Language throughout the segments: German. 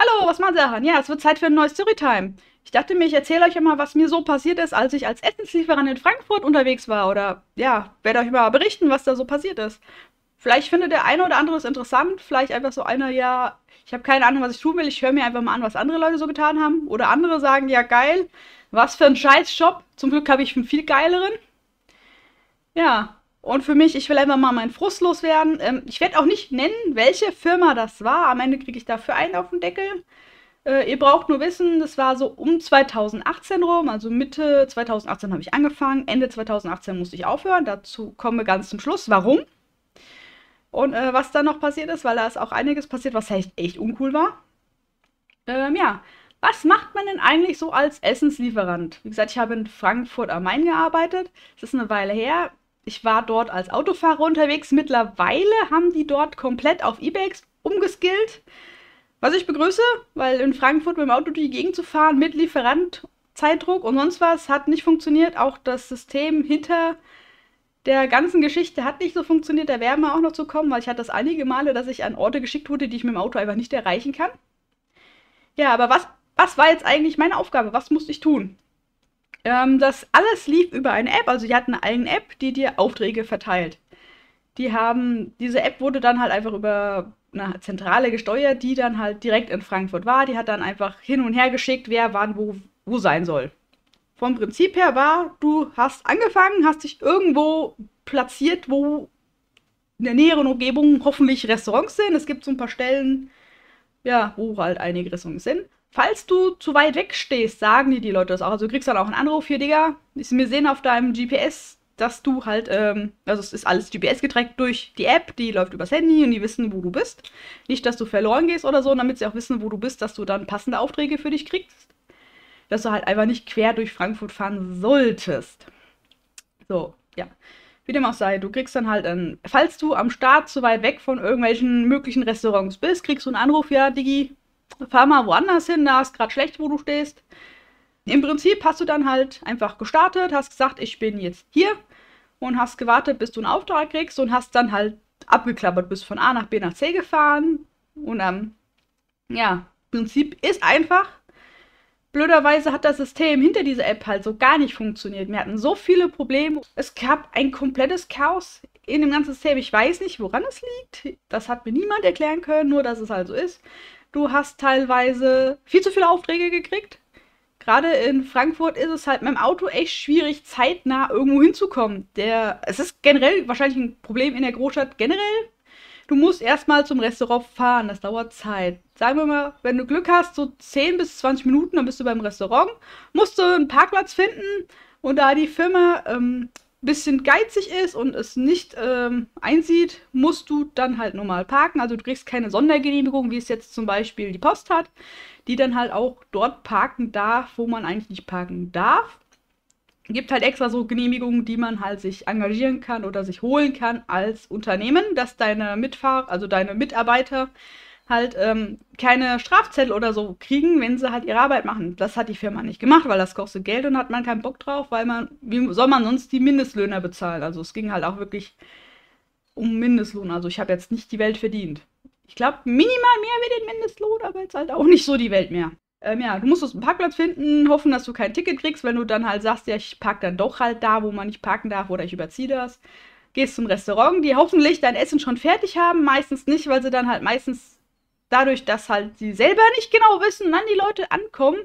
Hallo, was machen Sie? Ja, es wird Zeit für ein neues Storytime. Ich dachte mir, ich erzähle euch immer, was mir so passiert ist, als ich als Essenslieferant in Frankfurt unterwegs war. Oder ja, werde euch mal berichten, was da so passiert ist. Vielleicht findet der eine oder andere es interessant. Vielleicht einfach so einer, ja, ich habe keine Ahnung, was ich tun will. Ich höre mir einfach mal an, was andere Leute so getan haben. Oder andere sagen, ja, geil, was für ein Scheiß-Shop. Zum Glück habe ich einen viel geileren. Ja, und für mich, ich will einfach mal meinen Frust loswerden. Ähm, ich werde auch nicht nennen, welche Firma das war. Am Ende kriege ich dafür einen auf den Deckel. Äh, ihr braucht nur wissen, das war so um 2018 rum, also Mitte 2018 habe ich angefangen, Ende 2018 musste ich aufhören. Dazu kommen wir ganz zum Schluss, warum und äh, was dann noch passiert ist, weil da ist auch einiges passiert, was echt, echt uncool war. Ähm, ja, was macht man denn eigentlich so als Essenslieferant? Wie gesagt, ich habe in Frankfurt am Main gearbeitet. Es ist eine Weile her ich war dort als Autofahrer unterwegs. Mittlerweile haben die dort komplett auf E-Bikes umgeskillt. Was ich begrüße, weil in Frankfurt mit dem Auto durch die Gegend zu fahren mit Lieferant, Zeitdruck und sonst was hat nicht funktioniert. Auch das System hinter der ganzen Geschichte hat nicht so funktioniert. Da werden wir auch noch zu kommen, weil ich hatte das einige Male, dass ich an Orte geschickt wurde, die ich mit dem Auto einfach nicht erreichen kann. Ja, aber was, was war jetzt eigentlich meine Aufgabe? Was musste ich tun? Ähm, das alles lief über eine App. Also die hatten eine eigene App, die dir Aufträge verteilt. Die haben, diese App wurde dann halt einfach über eine Zentrale gesteuert, die dann halt direkt in Frankfurt war. Die hat dann einfach hin und her geschickt, wer wann wo, wo sein soll. Vom Prinzip her war, du hast angefangen, hast dich irgendwo platziert, wo in der näheren Umgebung hoffentlich Restaurants sind. Es gibt so ein paar Stellen, ja, wo halt einige Restaurants sind falls du zu weit weg stehst, sagen dir die Leute das auch. Also du kriegst dann auch einen Anruf hier, Digga. Wir sehen auf deinem GPS, dass du halt, ähm, also es ist alles GPS getrackt durch die App, die läuft übers Handy und die wissen, wo du bist. Nicht, dass du verloren gehst oder so, damit sie auch wissen, wo du bist, dass du dann passende Aufträge für dich kriegst. Dass du halt einfach nicht quer durch Frankfurt fahren solltest. So, ja. Wie dem auch sei, du kriegst dann halt einen, falls du am Start zu weit weg von irgendwelchen möglichen Restaurants bist, kriegst du einen Anruf, ja, Digi, fahr mal woanders hin, da ist gerade schlecht, wo du stehst. Im Prinzip hast du dann halt einfach gestartet, hast gesagt, ich bin jetzt hier und hast gewartet, bis du einen Auftrag kriegst und hast dann halt abgeklappert, bist von A nach B nach C gefahren und ähm, ja, Prinzip ist einfach. Blöderweise hat das System hinter dieser App halt so gar nicht funktioniert. Wir hatten so viele Probleme. Es gab ein komplettes Chaos in dem ganzen System. Ich weiß nicht, woran es liegt. Das hat mir niemand erklären können, nur dass es halt so ist. Du hast teilweise viel zu viele Aufträge gekriegt. Gerade in Frankfurt ist es halt mit dem Auto echt schwierig, zeitnah irgendwo hinzukommen. Der, es ist generell wahrscheinlich ein Problem in der Großstadt generell. Du musst erstmal zum Restaurant fahren, das dauert Zeit. Sagen wir mal, wenn du Glück hast, so 10 bis 20 Minuten, dann bist du beim Restaurant, musst du einen Parkplatz finden, und da die Firma ähm, bisschen geizig ist und es nicht ähm, einsieht, musst du dann halt normal parken. Also du kriegst keine Sondergenehmigung, wie es jetzt zum Beispiel die Post hat, die dann halt auch dort parken darf, wo man eigentlich nicht parken darf. Gibt halt extra so Genehmigungen, die man halt sich engagieren kann oder sich holen kann als Unternehmen, dass deine Mitfahrer, also deine Mitarbeiter halt ähm, keine Strafzettel oder so kriegen, wenn sie halt ihre Arbeit machen. Das hat die Firma nicht gemacht, weil das kostet Geld und hat man keinen Bock drauf, weil man, wie soll man sonst die Mindestlöhner bezahlen? Also es ging halt auch wirklich um Mindestlohn. Also ich habe jetzt nicht die Welt verdient. Ich glaube, minimal mehr wie den Mindestlohn, aber jetzt halt auch nicht so die Welt mehr. Ähm, ja, du musst einen Parkplatz finden, hoffen, dass du kein Ticket kriegst, wenn du dann halt sagst, ja, ich parke dann doch halt da, wo man nicht parken darf oder ich überziehe das. Gehst zum Restaurant, die hoffentlich dein Essen schon fertig haben, meistens nicht, weil sie dann halt meistens dadurch, dass halt sie selber nicht genau wissen, wann die Leute ankommen,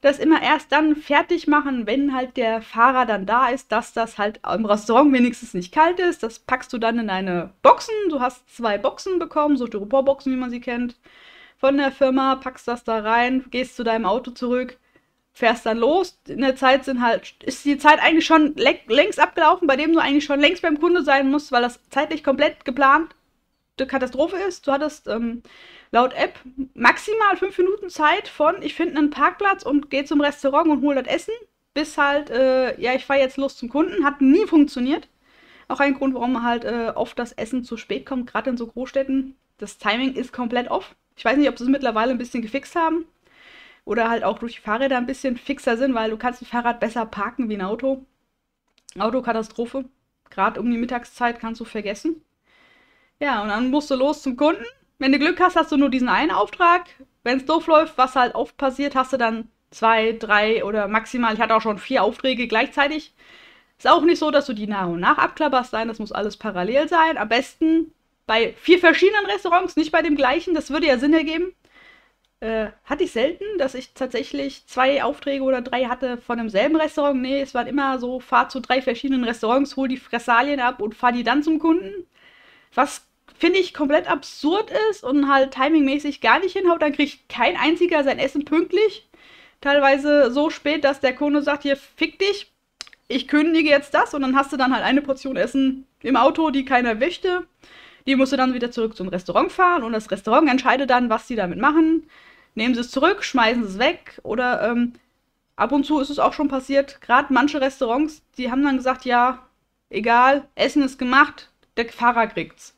das immer erst dann fertig machen, wenn halt der Fahrer dann da ist, dass das halt im Restaurant wenigstens nicht kalt ist. Das packst du dann in eine Boxen. Du hast zwei Boxen bekommen, so Styroporboxen, wie man sie kennt, von der Firma, packst das da rein, gehst zu deinem Auto zurück, fährst dann los. In der Zeit sind halt, ist die Zeit eigentlich schon längst abgelaufen, bei dem du eigentlich schon längst beim Kunde sein musst, weil das zeitlich komplett geplant Katastrophe ist. Du hattest ähm, laut App maximal fünf Minuten Zeit von ich finde einen Parkplatz und gehe zum Restaurant und hole das Essen, bis halt, äh, ja, ich fahre jetzt los zum Kunden. Hat nie funktioniert. Auch ein Grund, warum halt äh, oft das Essen zu spät kommt, gerade in so Großstädten. Das Timing ist komplett off. Ich weiß nicht, ob sie es mittlerweile ein bisschen gefixt haben oder halt auch durch die Fahrräder ein bisschen fixer sind, weil du kannst ein Fahrrad besser parken wie ein Auto. Autokatastrophe. Gerade um die Mittagszeit kannst du vergessen. Ja, und dann musst du los zum Kunden. Wenn du Glück hast, hast du nur diesen einen Auftrag. Wenn es doof läuft, was halt oft passiert, hast du dann zwei, drei oder maximal, ich hatte auch schon vier Aufträge gleichzeitig. Ist auch nicht so, dass du die nach und nach abklapperst sein, das muss alles parallel sein. Am besten bei vier verschiedenen Restaurants, nicht bei dem gleichen, das würde ja Sinn ergeben. Äh, hatte ich selten, dass ich tatsächlich zwei Aufträge oder drei hatte von demselben Restaurant. Nee, es waren immer so, fahr zu drei verschiedenen Restaurants, hol die Fressalien ab und fahr die dann zum Kunden. Was finde ich, komplett absurd ist und halt timingmäßig gar nicht hinhaut. Dann kriegt kein einziger sein Essen pünktlich. Teilweise so spät, dass der Kunde sagt, hier, fick dich, ich kündige jetzt das und dann hast du dann halt eine Portion Essen im Auto, die keiner möchte. Die musst du dann wieder zurück zum Restaurant fahren und das Restaurant entscheidet dann, was sie damit machen. Nehmen sie es zurück, schmeißen sie es weg oder ähm, ab und zu ist es auch schon passiert. Gerade manche Restaurants, die haben dann gesagt, ja, egal, Essen ist gemacht, der Fahrer kriegt's.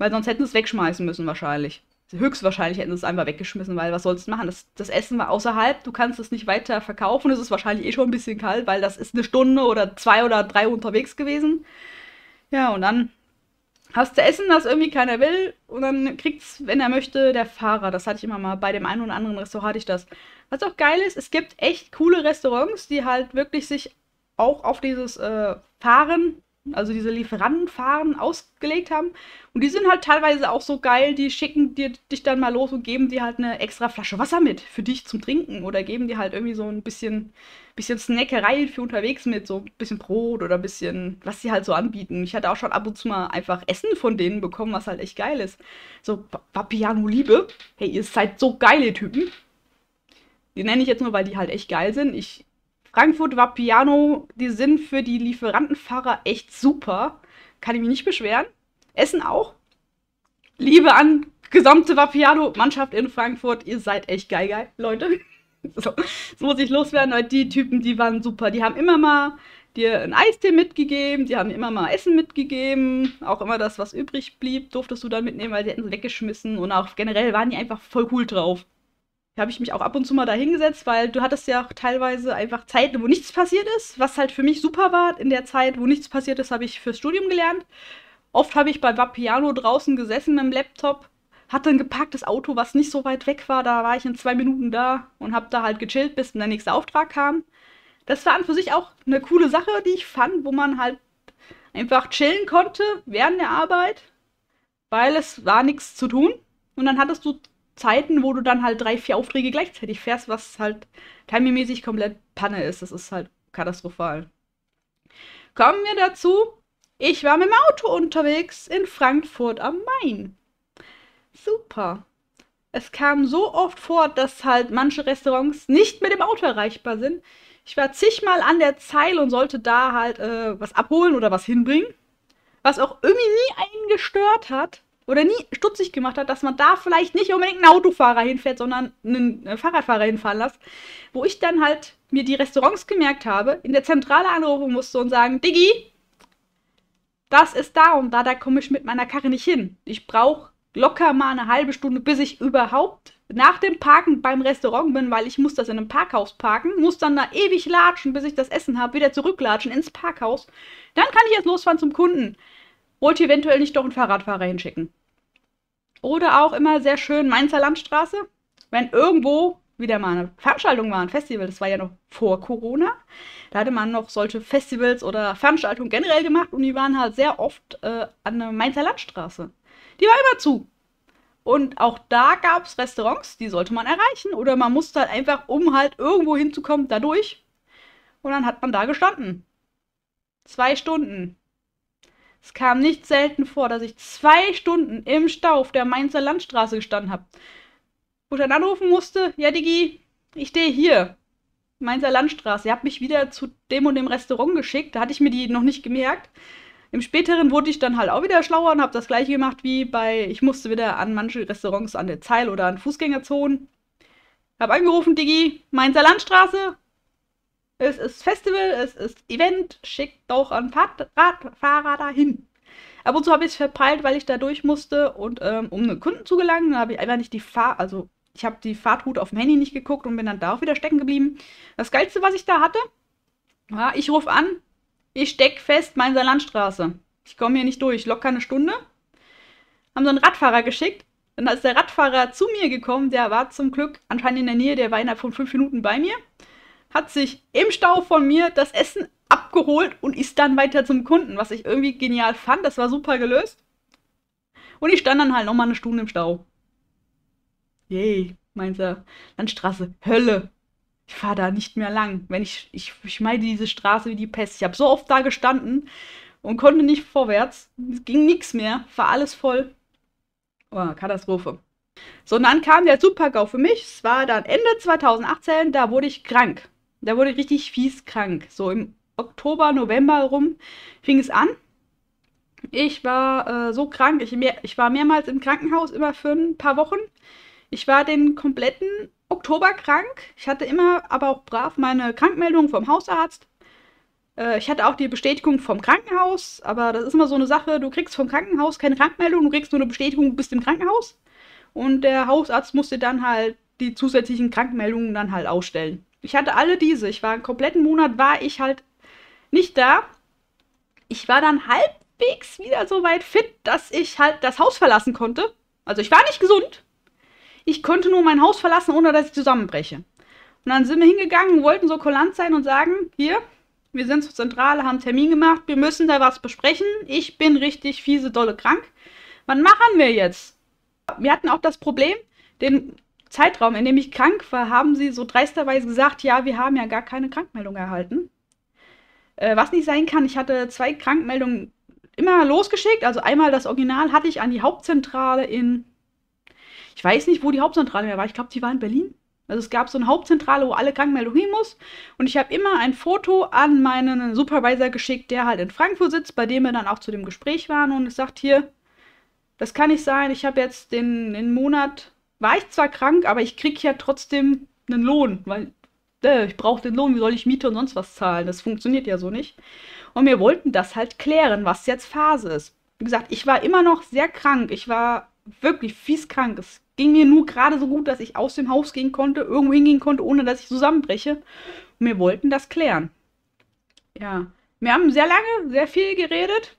Weil sonst hätten sie es wegschmeißen müssen wahrscheinlich. Höchstwahrscheinlich hätten sie es einfach weggeschmissen, weil was sollst du machen? Das, das Essen war außerhalb, du kannst es nicht weiter verkaufen, es ist wahrscheinlich eh schon ein bisschen kalt, weil das ist eine Stunde oder zwei oder drei unterwegs gewesen. Ja, und dann hast du Essen, das irgendwie keiner will, und dann kriegt es, wenn er möchte, der Fahrer. Das hatte ich immer mal. Bei dem einen oder anderen Restaurant hatte ich das. Was auch geil ist, es gibt echt coole Restaurants, die halt wirklich sich auch auf dieses äh, Fahren also diese Lieferantenfahren ausgelegt haben. Und die sind halt teilweise auch so geil, die schicken dir, dich dann mal los und geben dir halt eine extra Flasche Wasser mit für dich zum Trinken oder geben dir halt irgendwie so ein bisschen, bisschen Snackerei für unterwegs mit, so ein bisschen Brot oder ein bisschen, was sie halt so anbieten. Ich hatte auch schon ab und zu mal einfach Essen von denen bekommen, was halt echt geil ist. So, Papiano Liebe, hey, ihr seid so geile Typen. Die nenne ich jetzt nur, weil die halt echt geil sind. Ich Frankfurt war Piano, die sind für die Lieferantenfahrer echt super. Kann ich mich nicht beschweren. Essen auch. Liebe an gesamte Vapiano-Mannschaft in Frankfurt, ihr seid echt geil, geil, Leute. So, das muss ich loswerden, weil die Typen, die waren super. Die haben immer mal dir ein Eistee mitgegeben, die haben immer mal Essen mitgegeben, auch immer das, was übrig blieb, durftest du dann mitnehmen, weil die hätten es weggeschmissen und auch generell waren die einfach voll cool drauf habe ich mich auch ab und zu mal da hingesetzt, weil du hattest ja auch teilweise einfach Zeiten, wo nichts passiert ist, was halt für mich super war. In der Zeit, wo nichts passiert ist, habe ich fürs Studium gelernt. Oft habe ich bei Vapiano draußen gesessen mit dem Laptop, hatte ein geparktes Auto, was nicht so weit weg war. Da war ich in zwei Minuten da und habe da halt gechillt, bis der nächste Auftrag kam. Das war an für sich auch eine coole Sache, die ich fand, wo man halt einfach chillen konnte während der Arbeit, weil es war nichts zu tun. Und dann hattest du Zeiten, wo du dann halt drei, vier Aufträge gleichzeitig fährst, was halt timingmäßig komplett Panne ist. Das ist halt katastrophal. Kommen wir dazu. Ich war mit dem Auto unterwegs in Frankfurt am Main. Super. Es kam so oft vor, dass halt manche Restaurants nicht mit dem Auto erreichbar sind. Ich war zigmal an der Zeile und sollte da halt äh, was abholen oder was hinbringen. Was auch irgendwie nie einen gestört hat oder nie stutzig gemacht hat, dass man da vielleicht nicht unbedingt einen Autofahrer hinfährt, sondern einen äh, Fahrradfahrer hinfahren lässt. Wo ich dann halt mir die Restaurants gemerkt habe, in der Zentrale anrufen musste und sagen, Diggi, das ist da und da, da komme ich mit meiner Karre nicht hin. Ich brauche locker mal eine halbe Stunde, bis ich überhaupt nach dem Parken beim Restaurant bin, weil ich muss das in einem Parkhaus parken, muss dann da ewig latschen, bis ich das Essen habe, wieder zurücklatschen ins Parkhaus. Dann kann ich jetzt losfahren zum Kunden. Wollt ihr eventuell nicht doch einen Fahrradfahrer hinschicken? Oder auch immer sehr schön Mainzer Landstraße. Wenn irgendwo wieder mal eine Veranstaltung war, ein Festival, das war ja noch vor Corona, da hatte man noch solche Festivals oder Veranstaltungen generell gemacht und die waren halt sehr oft äh, an der Mainzer Landstraße. Die war immer zu. Und auch da gab es Restaurants, die sollte man erreichen. Oder man musste halt einfach, um halt irgendwo hinzukommen, da durch. Und dann hat man da gestanden. Zwei Stunden. Es kam nicht selten vor, dass ich zwei Stunden im Stau auf der Mainzer Landstraße gestanden habe. Wo ich dann anrufen musste, ja Digi, ich stehe hier. Mainzer Landstraße. Ihr habt mich wieder zu dem und dem Restaurant geschickt. Da hatte ich mir die noch nicht gemerkt. Im späteren wurde ich dann halt auch wieder schlauer und habe das gleiche gemacht wie bei, ich musste wieder an manche Restaurants an der Zeil oder an Fußgängerzonen. Hab angerufen, Digi, Mainzer Landstraße. Es ist Festival, es ist Event, schickt doch einen Fahrradfahrer dahin. Ab und zu habe ich es verpeilt, weil ich da durch musste und ähm, um einen Kunden zu gelangen, habe ich einfach nicht die Fahr also ich habe die Fahrtroute auf dem Handy nicht geguckt und bin dann da auch wieder stecken geblieben. Das geilste, was ich da hatte, war, ich rufe an, ich steck fest, meine Landstraße. Ich komme hier nicht durch, locker eine Stunde. Haben so einen Radfahrer geschickt. Dann ist der Radfahrer zu mir gekommen, der war zum Glück anscheinend in der Nähe, der war innerhalb von fünf Minuten bei mir hat sich im Stau von mir das Essen abgeholt und ist dann weiter zum Kunden, was ich irgendwie genial fand. Das war super gelöst. Und ich stand dann halt nochmal eine Stunde im Stau. Yay, meint er. Landstraße, Hölle. Ich fahre da nicht mehr lang. Wenn ich, ich, ich meide diese Straße wie die Pest. Ich habe so oft da gestanden und konnte nicht vorwärts. Es ging nichts mehr, war alles voll. Oh, Katastrophe. So, und dann kam der Supergau für mich. Es war dann Ende 2018, da wurde ich krank. Da wurde richtig fies krank. So im Oktober, November rum fing es an. Ich war äh, so krank. Ich, mehr, ich war mehrmals im Krankenhaus, immer für ein paar Wochen. Ich war den kompletten Oktober krank. Ich hatte immer aber auch brav meine Krankmeldung vom Hausarzt. Äh, ich hatte auch die Bestätigung vom Krankenhaus, aber das ist immer so eine Sache, du kriegst vom Krankenhaus keine Krankmeldung, du kriegst nur eine Bestätigung, du bist im Krankenhaus. Und der Hausarzt musste dann halt die zusätzlichen Krankmeldungen dann halt ausstellen. Ich hatte alle diese. Ich war einen kompletten Monat, war ich halt nicht da. Ich war dann halbwegs wieder so weit fit, dass ich halt das Haus verlassen konnte. Also ich war nicht gesund. Ich konnte nur mein Haus verlassen, ohne dass ich zusammenbreche. Und dann sind wir hingegangen, wollten so kollant sein und sagen, hier, wir sind zur Zentrale, haben einen Termin gemacht, wir müssen da was besprechen. Ich bin richtig fiese, dolle krank. Was machen wir jetzt? Wir hatten auch das Problem, den Zeitraum, in dem ich krank war, haben sie so dreisterweise gesagt, ja, wir haben ja gar keine Krankmeldung erhalten. Äh, was nicht sein kann, ich hatte zwei Krankmeldungen immer losgeschickt. Also einmal das Original hatte ich an die Hauptzentrale in, ich weiß nicht, wo die Hauptzentrale mehr war. Ich glaube, die war in Berlin. Also es gab so eine Hauptzentrale, wo alle Krankmeldungen hin muss. Und ich habe immer ein Foto an meinen Supervisor geschickt, der halt in Frankfurt sitzt, bei dem wir dann auch zu dem Gespräch waren. Und ich sagt, hier, das kann nicht sein, ich habe jetzt den, den Monat war ich zwar krank, aber ich krieg ja trotzdem einen Lohn, weil äh, ich brauche den Lohn, wie soll ich Miete und sonst was zahlen? Das funktioniert ja so nicht. Und wir wollten das halt klären, was jetzt Phase ist. Wie gesagt, ich war immer noch sehr krank. Ich war wirklich fies krank. Es ging mir nur gerade so gut, dass ich aus dem Haus gehen konnte, irgendwo hingehen konnte, ohne dass ich zusammenbreche. Und wir wollten das klären. Ja. Wir haben sehr lange, sehr viel geredet.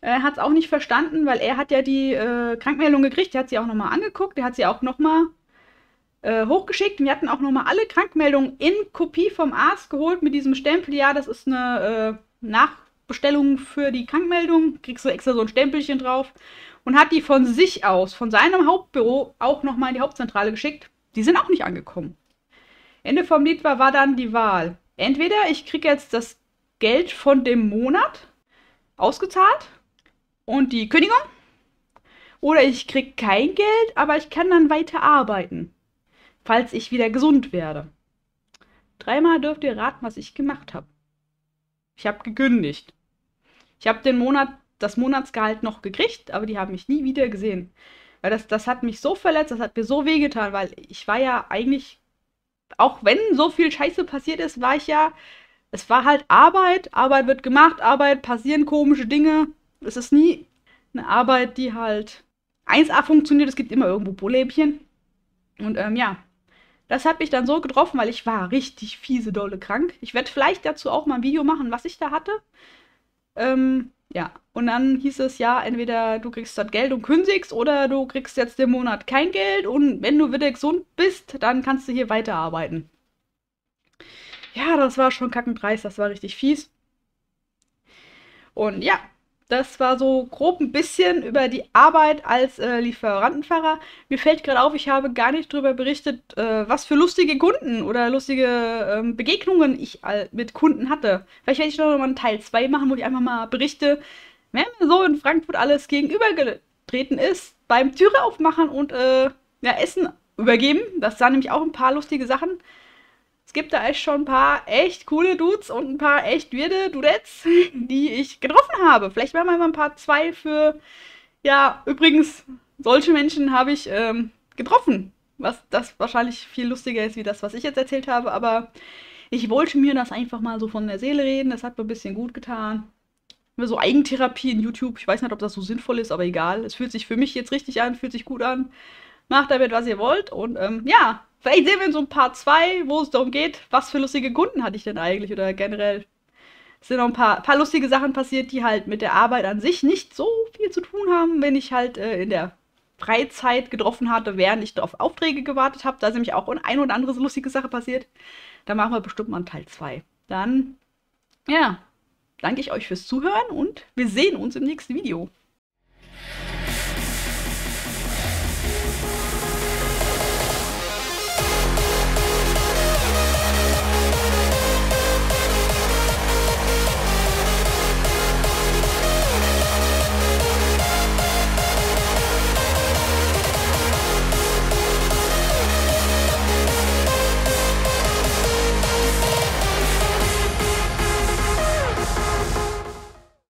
Äh, er hat es auch nicht verstanden, weil er hat ja die äh, Krankmeldung gekriegt. Er hat sie auch nochmal angeguckt. Er hat sie auch nochmal äh, hochgeschickt. Wir hatten auch nochmal alle Krankmeldungen in Kopie vom Arzt geholt mit diesem Stempel. Ja, das ist eine äh, Nachbestellung für die Krankmeldung. Kriegst du extra so ein Stempelchen drauf. Und hat die von sich aus, von seinem Hauptbüro, auch nochmal in die Hauptzentrale geschickt. Die sind auch nicht angekommen. Ende vom Lied war, war dann die Wahl. Entweder ich kriege jetzt das Geld von dem Monat ausgezahlt und die Kündigung. Oder ich kriege kein Geld, aber ich kann dann weiter arbeiten, falls ich wieder gesund werde. Dreimal dürft ihr raten, was ich gemacht habe. Ich habe gekündigt. Ich habe den Monat, das Monatsgehalt noch gekriegt, aber die haben mich nie wieder gesehen. Weil das, das hat mich so verletzt, das hat mir so wehgetan, weil ich war ja eigentlich, auch wenn so viel Scheiße passiert ist, war ich ja, es war halt Arbeit, Arbeit wird gemacht, Arbeit passieren komische Dinge, es ist nie eine Arbeit, die halt 1A funktioniert. Es gibt immer irgendwo Problemchen. Und ähm, ja, das hat mich dann so getroffen, weil ich war richtig fiese, dolle krank. Ich werde vielleicht dazu auch mal ein Video machen, was ich da hatte. Ähm, ja, und dann hieß es ja, entweder du kriegst das Geld und kündigst oder du kriegst jetzt den Monat kein Geld und wenn du wieder gesund bist, dann kannst du hier weiterarbeiten. Ja, das war schon kackenpreis, das war richtig fies. Und ja, das war so grob ein bisschen über die Arbeit als äh, Lieferantenfahrer. Mir fällt gerade auf, ich habe gar nicht darüber berichtet, äh, was für lustige Kunden oder lustige ähm, Begegnungen ich all, mit Kunden hatte. Vielleicht werde ich noch mal einen Teil 2 machen, wo ich einfach mal berichte, wenn mir so in Frankfurt alles gegenübergetreten ist beim Türe aufmachen und äh, ja, Essen übergeben. Das waren nämlich auch ein paar lustige Sachen. Es gibt da echt schon ein paar echt coole Dudes und ein paar echt wirde Dudettes, die ich getroffen habe. Vielleicht werden wir mal ein paar zwei für. Ja, übrigens, solche Menschen habe ich ähm, getroffen. Was das wahrscheinlich viel lustiger ist, wie das, was ich jetzt erzählt habe. Aber ich wollte mir das einfach mal so von der Seele reden. Das hat mir ein bisschen gut getan. So Eigentherapie in YouTube. Ich weiß nicht, ob das so sinnvoll ist, aber egal. Es fühlt sich für mich jetzt richtig an, fühlt sich gut an. Macht damit, was ihr wollt. Und ähm, ja, vielleicht sehen wir so ein paar zwei, wo es darum geht, was für lustige Kunden hatte ich denn eigentlich oder generell. Es sind noch ein paar, paar lustige Sachen passiert, die halt mit der Arbeit an sich nicht so viel zu tun haben, wenn ich halt äh, in der Freizeit getroffen hatte, während ich auf Aufträge gewartet habe. Da ist nämlich auch ein oder andere lustige Sache passiert. Da machen wir bestimmt mal einen Teil 2. Dann, ja, danke ich euch fürs Zuhören und wir sehen uns im nächsten Video.